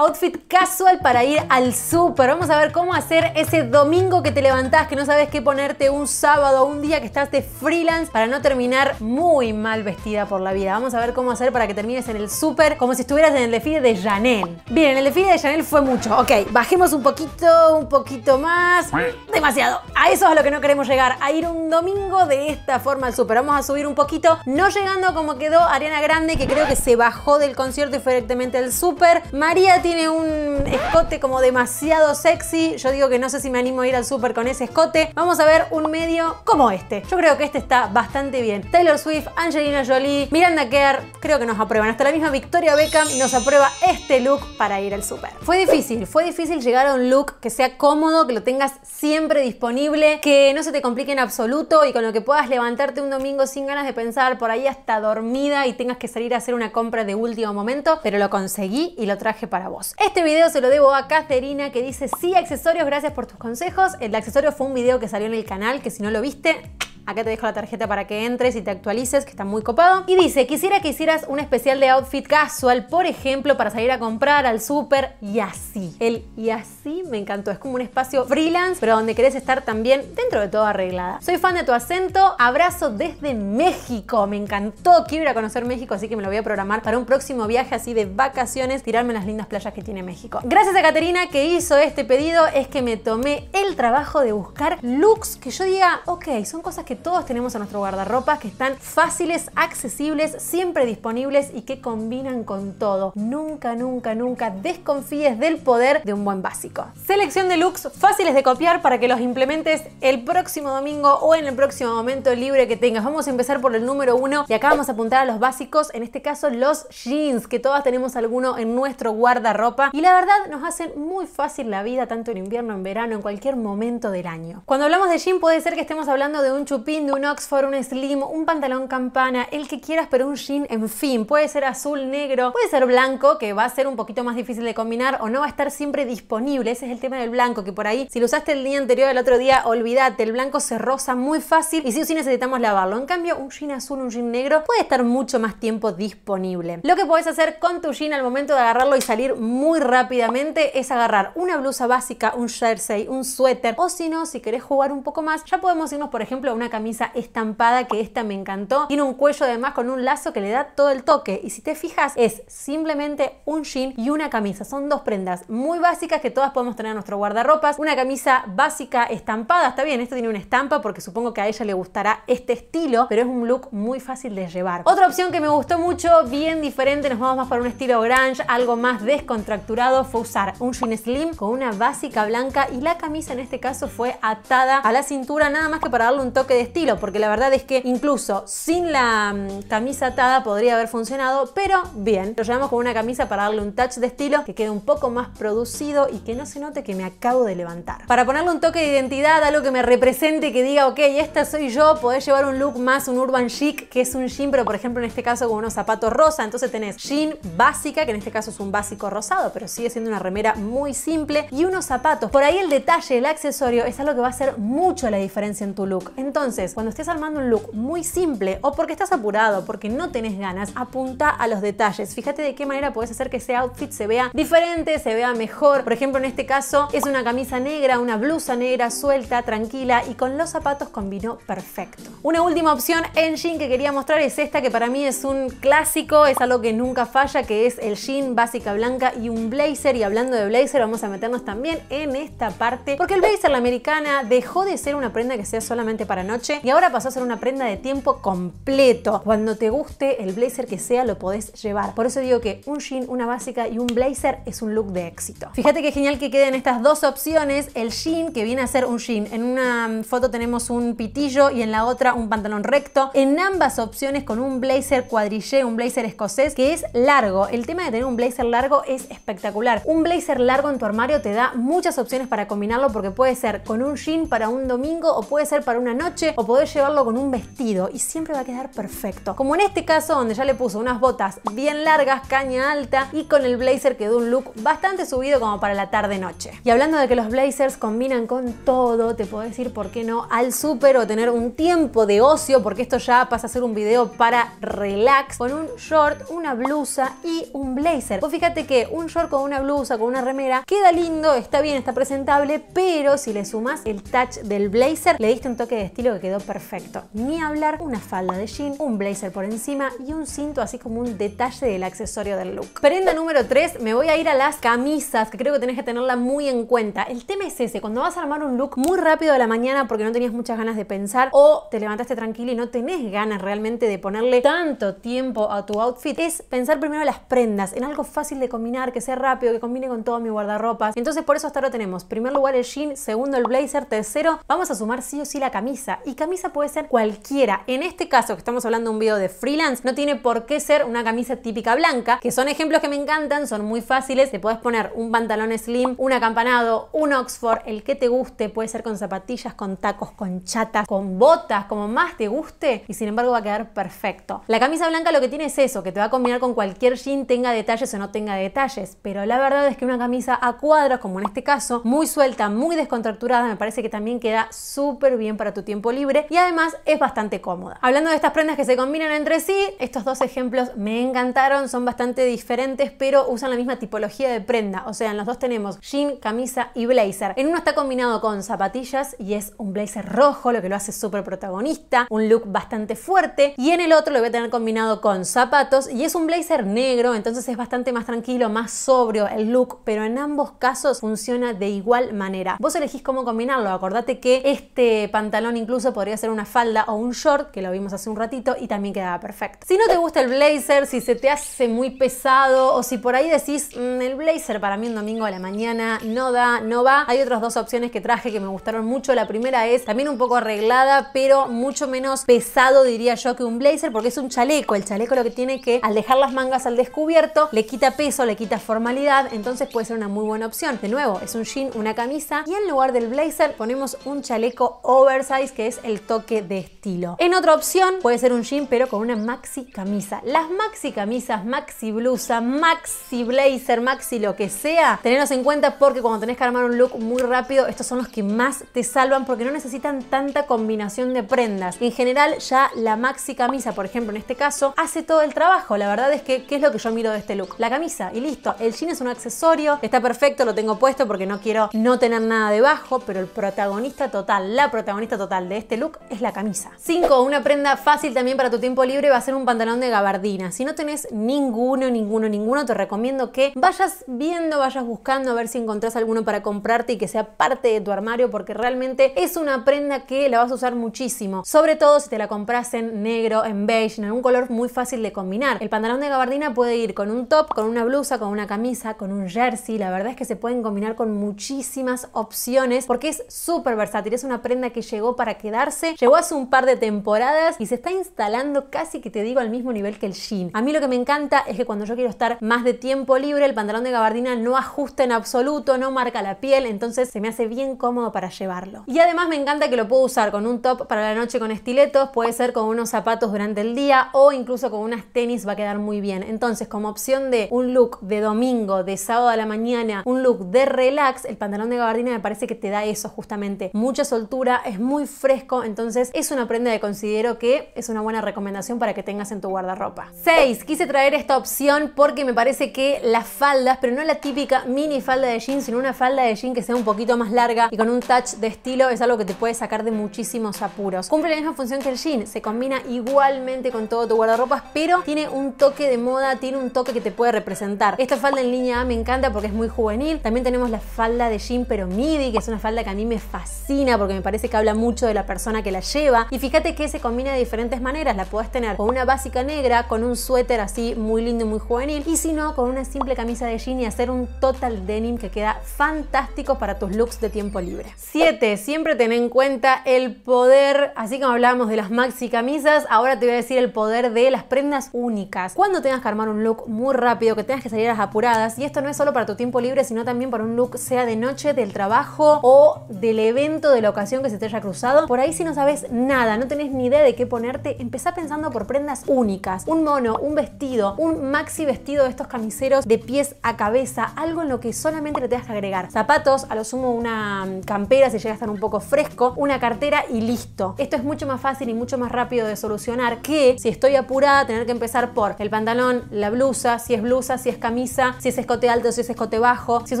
Outfit casual para ir al súper. Vamos a ver cómo hacer ese domingo que te levantás, que no sabes qué ponerte, un sábado, un día que estás de freelance, para no terminar muy mal vestida por la vida. Vamos a ver cómo hacer para que termines en el súper como si estuvieras en el desfile de Chanel. Bien, el desfile de Chanel fue mucho. Ok, bajemos un poquito, un poquito más. Demasiado. A eso es a lo que no queremos llegar, a ir un domingo de esta forma al súper. Vamos a subir un poquito, no llegando como quedó Ariana Grande, que creo que se bajó del concierto y fue directamente al súper. María tiene un escote como demasiado sexy. Yo digo que no sé si me animo a ir al súper con ese escote. Vamos a ver un medio como este. Yo creo que este está bastante bien. Taylor Swift, Angelina Jolie, Miranda Kerr, creo que nos aprueban. Hasta la misma Victoria Beckham nos aprueba este look para ir al súper. Fue difícil, fue difícil llegar a un look que sea cómodo, que lo tengas siempre disponible, que no se te complique en absoluto y con lo que puedas levantarte un domingo sin ganas de pensar por ahí hasta dormida y tengas que salir a hacer una compra de último momento, pero lo conseguí y lo traje para vos. Este video se lo debo a Caterina que dice, sí, accesorios, gracias por tus consejos. El accesorio fue un video que salió en el canal, que si no lo viste, Acá te dejo la tarjeta para que entres y te actualices, que está muy copado. Y dice, quisiera que hicieras un especial de outfit casual, por ejemplo, para salir a comprar al súper y así. El y así me encantó. Es como un espacio freelance, pero donde querés estar también dentro de todo arreglada. Soy fan de tu acento. Abrazo desde México. Me encantó. Quiero ir a conocer México, así que me lo voy a programar para un próximo viaje así de vacaciones, tirarme en las lindas playas que tiene México. Gracias a Caterina que hizo este pedido, es que me tomé el trabajo de buscar looks que yo diga, ok, son cosas que todos tenemos a nuestro guardarropa que están fáciles, accesibles, siempre disponibles y que combinan con todo. Nunca, nunca, nunca desconfíes del poder de un buen básico. Selección de looks fáciles de copiar para que los implementes el próximo domingo o en el próximo momento libre que tengas. Vamos a empezar por el número uno y acá vamos a apuntar a los básicos, en este caso los jeans, que todas tenemos alguno en nuestro guardarropa y la verdad nos hacen muy fácil la vida tanto en invierno, en verano, en cualquier momento del año. Cuando hablamos de jean puede ser que estemos hablando de un chupón de un Oxford, un slim, un pantalón campana, el que quieras, pero un jean, en fin, puede ser azul, negro, puede ser blanco, que va a ser un poquito más difícil de combinar o no va a estar siempre disponible. Ese es el tema del blanco, que por ahí, si lo usaste el día anterior el otro día, olvídate, el blanco se rosa muy fácil y sí o sí necesitamos lavarlo. En cambio, un jean azul, un jean negro puede estar mucho más tiempo disponible. Lo que puedes hacer con tu jean al momento de agarrarlo y salir muy rápidamente es agarrar una blusa básica, un jersey, un suéter o si no, si querés jugar un poco más, ya podemos irnos, por ejemplo, a una camisa estampada que esta me encantó. Tiene un cuello además con un lazo que le da todo el toque. Y si te fijas, es simplemente un jean y una camisa. Son dos prendas muy básicas que todas podemos tener en nuestro guardarropas. Una camisa básica estampada, está bien, esto tiene una estampa porque supongo que a ella le gustará este estilo, pero es un look muy fácil de llevar. Otra opción que me gustó mucho, bien diferente, nos vamos más para un estilo grunge, algo más descontracturado, fue usar un jean slim con una básica blanca y la camisa en este caso fue atada a la cintura, nada más que para darle un toque estilo, porque la verdad es que incluso sin la mm, camisa atada podría haber funcionado, pero bien, lo llevamos con una camisa para darle un touch de estilo que quede un poco más producido y que no se note que me acabo de levantar. Para ponerle un toque de identidad, algo que me represente, que diga, ok, esta soy yo, podés llevar un look más, un urban chic, que es un jean, pero por ejemplo en este caso con unos zapatos rosa, entonces tenés jean básica, que en este caso es un básico rosado, pero sigue siendo una remera muy simple, y unos zapatos. Por ahí el detalle, el accesorio, es algo que va a hacer mucho la diferencia en tu look. Entonces, entonces, cuando estés armando un look muy simple o porque estás apurado, porque no tenés ganas, apunta a los detalles. Fíjate de qué manera puedes hacer que ese outfit se vea diferente, se vea mejor. Por ejemplo, en este caso es una camisa negra, una blusa negra suelta, tranquila y con los zapatos combinó perfecto. Una última opción en jean que quería mostrar es esta que para mí es un clásico, es algo que nunca falla, que es el jean básica blanca y un blazer. Y hablando de blazer, vamos a meternos también en esta parte, porque el blazer, la americana, dejó de ser una prenda que sea solamente para noche y ahora pasó a ser una prenda de tiempo completo. Cuando te guste el blazer que sea, lo podés llevar. Por eso digo que un jean, una básica y un blazer es un look de éxito. Fíjate qué genial que queden estas dos opciones. El jean, que viene a ser un jean. En una mm, foto tenemos un pitillo y en la otra un pantalón recto. En ambas opciones con un blazer cuadrillé, un blazer escocés, que es largo. El tema de tener un blazer largo es espectacular. Un blazer largo en tu armario te da muchas opciones para combinarlo porque puede ser con un jean para un domingo o puede ser para una noche o podés llevarlo con un vestido y siempre va a quedar perfecto. Como en este caso donde ya le puso unas botas bien largas, caña alta y con el blazer quedó un look bastante subido como para la tarde-noche. Y hablando de que los blazers combinan con todo, te puedo decir por qué no al súper o tener un tiempo de ocio, porque esto ya pasa a ser un video para relax, con un short, una blusa y un blazer. o fíjate que un short con una blusa, con una remera, queda lindo, está bien, está presentable, pero si le sumas el touch del blazer, le diste un toque de estilo quedó perfecto. Ni hablar, una falda de jean, un blazer por encima y un cinto así como un detalle del accesorio del look. Prenda número 3, me voy a ir a las camisas, que creo que tenés que tenerla muy en cuenta. El tema es ese, cuando vas a armar un look muy rápido de la mañana porque no tenías muchas ganas de pensar o te levantaste tranquilo y no tenés ganas realmente de ponerle tanto tiempo a tu outfit, es pensar primero las prendas, en algo fácil de combinar, que sea rápido, que combine con todo mi guardarropas. Entonces por eso hasta ahora tenemos, primer lugar el jean, segundo el blazer, tercero vamos a sumar sí o sí la camisa y camisa puede ser cualquiera. En este caso, que estamos hablando de un video de freelance, no tiene por qué ser una camisa típica blanca, que son ejemplos que me encantan, son muy fáciles. Te puedes poner un pantalón slim, un acampanado, un Oxford, el que te guste, puede ser con zapatillas, con tacos, con chatas, con botas, como más te guste, y sin embargo va a quedar perfecto. La camisa blanca lo que tiene es eso, que te va a combinar con cualquier jean, tenga detalles o no tenga detalles, pero la verdad es que una camisa a cuadros, como en este caso, muy suelta, muy descontracturada, me parece que también queda súper bien para tu tiempo libre y además es bastante cómoda. Hablando de estas prendas que se combinan entre sí, estos dos ejemplos me encantaron, son bastante diferentes pero usan la misma tipología de prenda, o sea, en los dos tenemos jean, camisa y blazer. En uno está combinado con zapatillas y es un blazer rojo, lo que lo hace súper protagonista, un look bastante fuerte y en el otro lo voy a tener combinado con zapatos y es un blazer negro, entonces es bastante más tranquilo, más sobrio el look, pero en ambos casos funciona de igual manera. Vos elegís cómo combinarlo, acordate que este pantalón incluso podría ser una falda o un short, que lo vimos hace un ratito, y también quedaba perfecto. Si no te gusta el blazer, si se te hace muy pesado o si por ahí decís, mm, el blazer para mí un domingo a la mañana no da, no va, hay otras dos opciones que traje que me gustaron mucho. La primera es también un poco arreglada, pero mucho menos pesado diría yo que un blazer, porque es un chaleco. El chaleco lo que tiene que, al dejar las mangas al descubierto, le quita peso, le quita formalidad, entonces puede ser una muy buena opción. De nuevo, es un jean, una camisa, y en lugar del blazer ponemos un chaleco oversize que es el toque de estilo. En otra opción puede ser un jean pero con una maxi camisa. Las maxi camisas, maxi blusa, maxi blazer, maxi lo que sea, tenernos en cuenta porque cuando tenés que armar un look muy rápido, estos son los que más te salvan porque no necesitan tanta combinación de prendas. En general ya la maxi camisa, por ejemplo en este caso, hace todo el trabajo. La verdad es que, ¿qué es lo que yo miro de este look? La camisa y listo. El jean es un accesorio, está perfecto, lo tengo puesto porque no quiero no tener nada debajo, pero el protagonista total, la protagonista total de este look es la camisa. Cinco, Una prenda fácil también para tu tiempo libre va a ser un pantalón de gabardina. Si no tenés ninguno, ninguno, ninguno, te recomiendo que vayas viendo, vayas buscando a ver si encontrás alguno para comprarte y que sea parte de tu armario porque realmente es una prenda que la vas a usar muchísimo. Sobre todo si te la compras en negro, en beige, en un color muy fácil de combinar. El pantalón de gabardina puede ir con un top, con una blusa, con una camisa, con un jersey. La verdad es que se pueden combinar con muchísimas opciones porque es súper versátil. Es una prenda que llegó para que quedarse. Llegó hace un par de temporadas y se está instalando casi que te digo al mismo nivel que el jean. A mí lo que me encanta es que cuando yo quiero estar más de tiempo libre, el pantalón de gabardina no ajusta en absoluto, no marca la piel, entonces se me hace bien cómodo para llevarlo. Y además me encanta que lo puedo usar con un top para la noche con estiletos, puede ser con unos zapatos durante el día o incluso con unas tenis va a quedar muy bien. Entonces, como opción de un look de domingo, de sábado a la mañana, un look de relax, el pantalón de gabardina me parece que te da eso justamente. Mucha soltura, es muy fresco entonces es una prenda que considero que es una buena recomendación para que tengas en tu guardarropa. 6. Quise traer esta opción porque me parece que las faldas, pero no la típica mini falda de jean, sino una falda de jean que sea un poquito más larga y con un touch de estilo es algo que te puede sacar de muchísimos apuros. Cumple la misma función que el jean, se combina igualmente con todo tu guardarropa, pero tiene un toque de moda, tiene un toque que te puede representar. Esta falda en línea A me encanta porque es muy juvenil. También tenemos la falda de jean pero midi, que es una falda que a mí me fascina porque me parece que habla mucho de la persona que la lleva. Y fíjate que se combina de diferentes maneras. La puedes tener con una básica negra, con un suéter así muy lindo y muy juvenil. Y si no, con una simple camisa de jean y hacer un total denim que queda fantástico para tus looks de tiempo libre. 7. Siempre ten en cuenta el poder, así como hablábamos de las maxi camisas, ahora te voy a decir el poder de las prendas únicas. Cuando tengas que armar un look muy rápido, que tengas que salir a las apuradas, y esto no es solo para tu tiempo libre, sino también para un look sea de noche, del trabajo o del evento, de la ocasión que se te haya cruzado, por por ahí si no sabes nada, no tenés ni idea de qué ponerte, empezá pensando por prendas únicas. Un mono, un vestido, un maxi vestido de estos camiseros de pies a cabeza, algo en lo que solamente le tengas que agregar. Zapatos, a lo sumo una mm, campera si llega a estar un poco fresco, una cartera y listo. Esto es mucho más fácil y mucho más rápido de solucionar que si estoy apurada tener que empezar por el pantalón, la blusa, si es blusa, si es camisa, si es escote alto, si es escote bajo, si es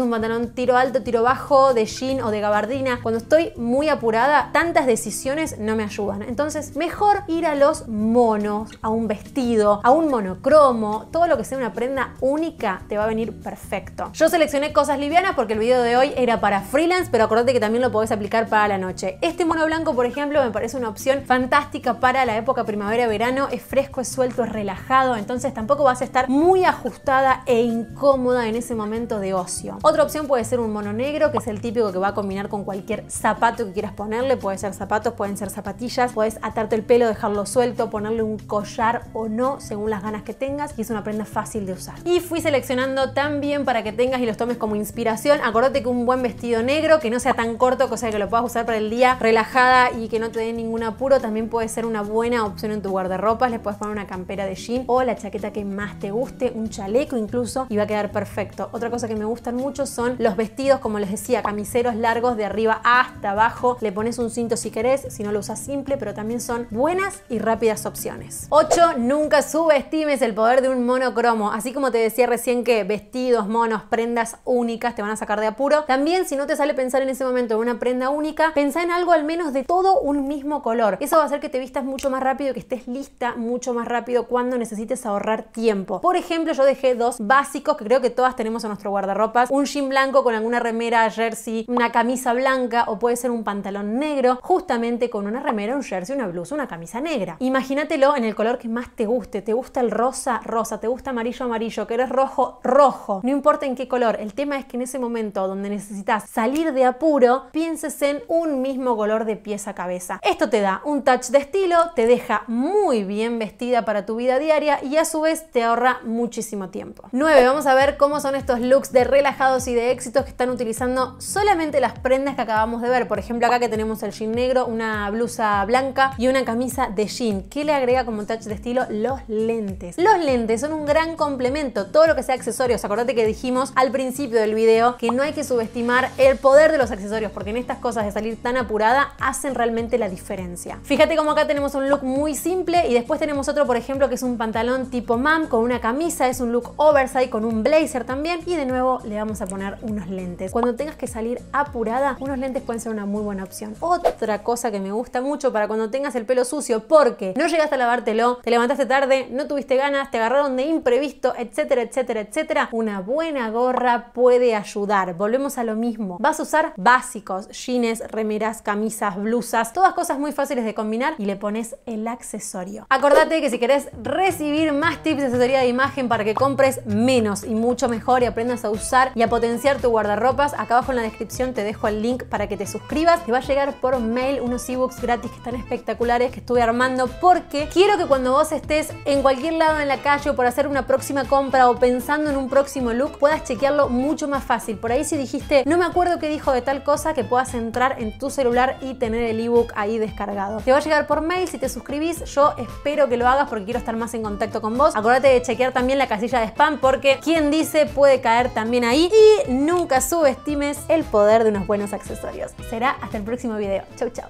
un pantalón tiro alto, tiro bajo, de jean o de gabardina. Cuando estoy muy apurada, tantas decisiones no me ayudan. Entonces, mejor ir a los monos, a un vestido, a un monocromo, todo lo que sea una prenda única te va a venir perfecto. Yo seleccioné cosas livianas porque el video de hoy era para freelance, pero acordate que también lo podés aplicar para la noche. Este mono blanco, por ejemplo, me parece una opción fantástica para la época primavera-verano. Es fresco, es suelto, es relajado, entonces tampoco vas a estar muy ajustada e incómoda en ese momento de ocio. Otra opción puede ser un mono negro, que es el típico que va a combinar con cualquier zapato que quieras ponerle, puede ser zapato pueden ser zapatillas, puedes atarte el pelo, dejarlo suelto, ponerle un collar o no, según las ganas que tengas, y es una prenda fácil de usar. Y fui seleccionando también para que tengas y los tomes como inspiración. Acordate que un buen vestido negro, que no sea tan corto, cosa que lo puedas usar para el día relajada y que no te dé ningún apuro, también puede ser una buena opción en tu guardarropa. le puedes poner una campera de jean o la chaqueta que más te guste, un chaleco incluso, y va a quedar perfecto. Otra cosa que me gustan mucho son los vestidos, como les decía, camiseros largos de arriba hasta abajo. Le pones un cinto si si no lo usas simple, pero también son buenas y rápidas opciones. 8. Nunca subestimes el poder de un monocromo. Así como te decía recién que vestidos, monos, prendas únicas te van a sacar de apuro. También si no te sale pensar en ese momento en una prenda única, pensá en algo al menos de todo un mismo color. Eso va a hacer que te vistas mucho más rápido, que estés lista mucho más rápido cuando necesites ahorrar tiempo. Por ejemplo, yo dejé dos básicos que creo que todas tenemos en nuestro guardarropa: Un jean blanco con alguna remera, jersey, una camisa blanca o puede ser un pantalón negro. Justo con una remera, un jersey, una blusa, una camisa negra. Imagínatelo en el color que más te guste. ¿Te gusta el rosa? Rosa. ¿Te gusta amarillo? Amarillo. ¿Querés rojo? Rojo. No importa en qué color. El tema es que en ese momento donde necesitas salir de apuro, pienses en un mismo color de pieza a cabeza. Esto te da un touch de estilo, te deja muy bien vestida para tu vida diaria y a su vez te ahorra muchísimo tiempo. 9. Vamos a ver cómo son estos looks de relajados y de éxitos que están utilizando solamente las prendas que acabamos de ver. Por ejemplo, acá que tenemos el jean negro una blusa blanca y una camisa de jean. que le agrega como touch de estilo? Los lentes. Los lentes son un gran complemento. Todo lo que sea accesorios. Acordate que dijimos al principio del video que no hay que subestimar el poder de los accesorios porque en estas cosas de salir tan apurada hacen realmente la diferencia. Fíjate cómo acá tenemos un look muy simple y después tenemos otro, por ejemplo, que es un pantalón tipo mam con una camisa. Es un look oversize con un blazer también. Y de nuevo le vamos a poner unos lentes. Cuando tengas que salir apurada, unos lentes pueden ser una muy buena opción. Otra cosa que me gusta mucho para cuando tengas el pelo sucio, porque no llegaste a lavártelo, te levantaste tarde, no tuviste ganas, te agarraron de imprevisto, etcétera, etcétera, etcétera. Una buena gorra puede ayudar. Volvemos a lo mismo. Vas a usar básicos, jeans, remeras, camisas, blusas, todas cosas muy fáciles de combinar y le pones el accesorio. Acordate que si querés recibir más tips de asesoría de imagen para que compres menos y mucho mejor y aprendas a usar y a potenciar tu guardarropas, acá abajo en la descripción te dejo el link para que te suscribas. Te va a llegar por mail unos ebooks gratis que están espectaculares que estuve armando porque quiero que cuando vos estés en cualquier lado en la calle o por hacer una próxima compra o pensando en un próximo look puedas chequearlo mucho más fácil. Por ahí si dijiste, no me acuerdo qué dijo de tal cosa, que puedas entrar en tu celular y tener el ebook ahí descargado. Te va a llegar por mail si te suscribís. Yo espero que lo hagas porque quiero estar más en contacto con vos. acuérdate de chequear también la casilla de spam porque quien dice puede caer también ahí. Y nunca subestimes el poder de unos buenos accesorios. Será hasta el próximo video. Chau, chau.